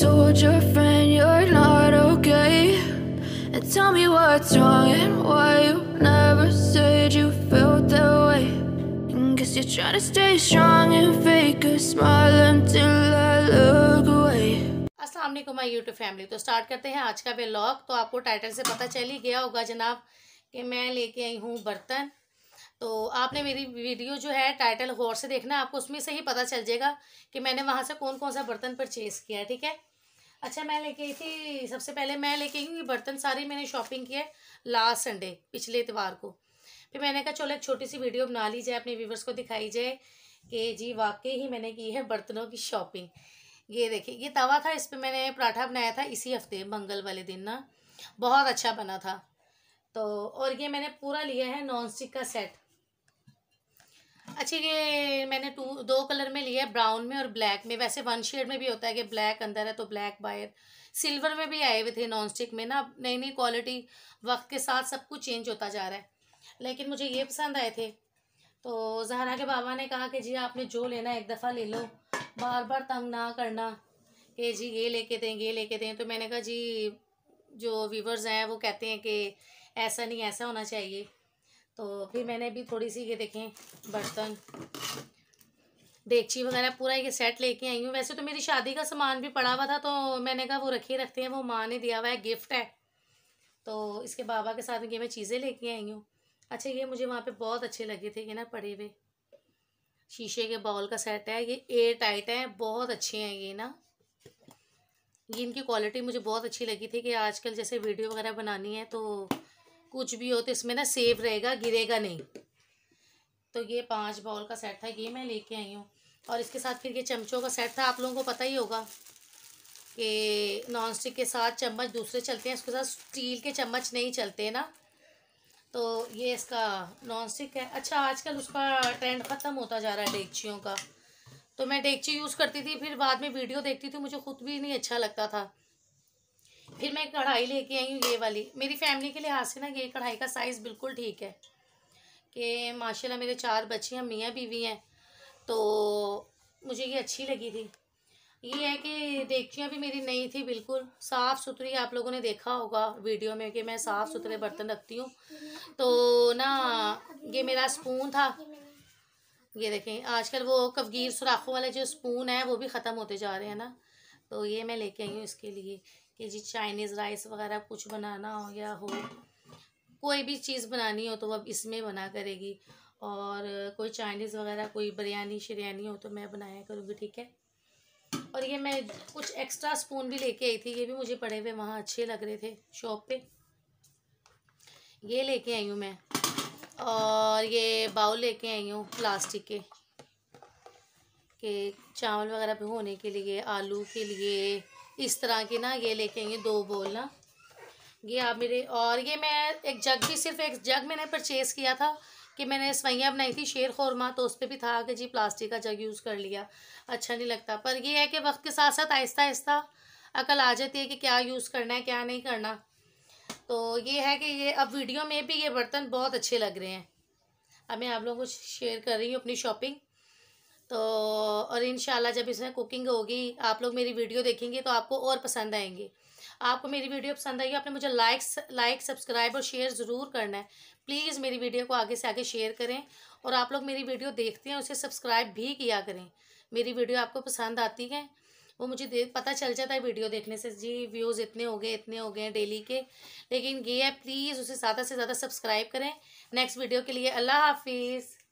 told your friend you're not okay And tell me what's wrong and why you never said you felt that way and guess you're trying to stay strong and fake a smile until I look away Aslam my YouTube family तो start करते हैं आज का vlog तो आपको title से पता चल ही गया होगा जनाब कि मैं लेके आई हूँ बर्तन तो आपने मेरी वीडियो जो है टाइटल गौर से देखना आपको उसमें से ही पता चल जाएगा कि मैंने वहाँ से कौन कौन सा बर्तन परचेज़ किया है ठीक है अच्छा मैं लेके आई थी सबसे पहले मैं लेके आई हूँ बर्तन सारी मैंने शॉपिंग की है लास्ट संडे पिछले इतवार को फिर मैंने कहा चलो एक छोटी सी वीडियो बना ली जाए अपने व्यूवर्स को दिखाई जाए कि जी वाकई ही मैंने की है बर्तनों की शॉपिंग ये देखिए ये तवा था इस पर मैंने पराठा बनाया था इसी हफ्ते मंगल वाले दिन ना बहुत अच्छा बना था तो और ये मैंने पूरा लिया है नॉन स्टिक का सेट अच्छा ये मैंने टू दो कलर में लिया है ब्राउन में और ब्लैक में वैसे वन शेड में भी होता है कि ब्लैक अंदर है तो ब्लैक बाहर सिल्वर में भी आए हुए थे नॉन स्टिक में ना नई नई क्वालिटी वक्त के साथ सब कुछ चेंज होता जा रहा है लेकिन मुझे ये पसंद आए थे तो जहरा के बाबा ने कहा कि जी आपने जो लेना एक दफ़ा ले लो बार बार तंग ना करना कि जी ये लेके दें ये लेके दें तो मैंने कहा जी जो व्यूवर्स हैं वो कहते हैं कि ऐसा नहीं ऐसा होना चाहिए तो फिर मैंने भी थोड़ी सी ये देखें बर्तन डेगची वगैरह पूरा ये सेट लेके आई हूँ वैसे तो मेरी शादी का सामान भी पड़ा हुआ था तो मैंने कहा वो रखे रखते हैं वो माँ ने दिया हुआ है गिफ्ट है तो इसके बाबा के साथ ये मैं चीज़ें लेके आई हूँ अच्छा ये मुझे वहाँ पे बहुत अच्छे लगे थे ये ना पड़े हुए शीशे के बाउल का सेट है ये एयर टाइट है बहुत अच्छे हैं ये ना ये इनकी क्वालिटी मुझे बहुत अच्छी लगी थी कि आजकल जैसे वीडियो वगैरह बनानी है तो कुछ भी हो तो इसमें ना सेफ रहेगा गिरेगा नहीं तो ये पांच बॉल का सेट था ये मैं लेके आई हूँ और इसके साथ फिर ये चमचों का सेट था आप लोगों को पता ही होगा कि नॉन स्टिक के साथ चम्मच दूसरे चलते हैं उसके साथ स्टील के चम्मच नहीं चलते ना तो ये इसका नॉन स्टिक है अच्छा आजकल उसका ट्रेंड ख़त्म होता जा रहा है डेगचियों का तो मैं डेगची यूज़ करती थी फिर बाद में वीडियो देखती थी मुझे खुद भी नहीं अच्छा लगता था फिर मैं कढ़ाई लेके आई हूँ ये वाली मेरी फैमिली के लिहाज से ना ये कढ़ाई का साइज़ बिल्कुल ठीक है कि माशाल्लाह मेरे चार बच्चे हैं मियाँ बीवी हैं तो मुझे ये अच्छी लगी थी ये है कि देखियाँ भी मेरी नई थी बिल्कुल साफ़ सुथरी आप लोगों ने देखा होगा वीडियो में कि मैं साफ़ सुथरे बर्तन रखती हूँ तो ना ये मेरा स्पून था ये देखें आजकल वो कवगीर सुराखों वाले जो स्पून है वो भी ख़त्म होते जा रहे हैं ना तो ये मैं लेके आई हूँ इसके लिए कि जी चाइनीज़ राइस वगैरह कुछ बनाना हो या हो कोई भी चीज़ बनानी हो तो वह इसमें बना करेगी और कोई चाइनीज़ वगैरह कोई बिरयानी शिरयानी हो तो मैं बनाया करूँगी ठीक है और ये मैं कुछ एक्स्ट्रा स्पून भी लेके आई थी ये भी मुझे पड़े हुए वहाँ अच्छे लग रहे थे शॉप पे ये लेके आई हूँ मैं और ये बाउल लेके आई हूँ प्लास्टिक के के चावल वगैरह होने के लिए आलू के लिए इस तरह की ना ये लेकेंगे दो बोल ना ये आप मेरे और ये मैं एक जग भी सिर्फ एक जग मैंने परचेज़ किया था कि मैंने सवैयाँ बनाई थी शेर खोरमा तो उस पर भी था कि जी प्लास्टिक का जग यूज़ कर लिया अच्छा नहीं लगता पर यह है कि वक्त के साथ साथ आहिस्ता आहिस्ता अकल आ जाती है कि क्या यूज़ करना है क्या नहीं करना तो ये है कि ये अब वीडियो में भी ये बर्तन बहुत अच्छे लग रहे हैं अब मैं आप लोगों को शेयर कर रही हूँ अपनी शॉपिंग तो और इन जब इसमें कुकिंग होगी आप लोग मेरी वीडियो देखेंगे तो आपको और पसंद आएंगे आपको मेरी वीडियो पसंद आएगी आपने मुझे लाइक लाइक सब्सक्राइब और शेयर ज़रूर करना है प्लीज़ मेरी वीडियो को आगे से आगे शेयर करें और आप लोग मेरी वीडियो देखते हैं उसे सब्सक्राइब भी किया करें मेरी वीडियो आपको पसंद आती है वो मुझे दे पता चल जाता है वीडियो देखने से जी व्यूज़ इतने हो गए इतने हो गए हैं डेली के लेकिन ये है प्लीज़ उसे ज़्यादा से ज़्यादा सब्सक्राइब करें नेक्स्ट वीडियो के लिए अल्लाह हाफिज़